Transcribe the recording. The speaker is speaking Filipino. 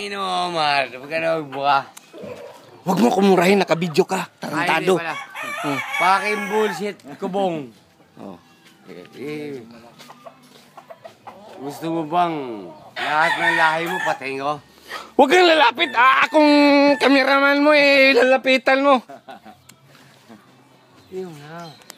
Ano, no, Omar. Huwag ka na magbuka. Huwag mo kumurahin, nakabidyo ka. Tarantado. Hmm. Paking bullshit, kubong. Oh. Eh, eh, gusto mo bang lahat ng lahi mo patayin ko? Huwag kang lalapit. Ah, akong kameraman mo eh, lalapitan mo. Yun na.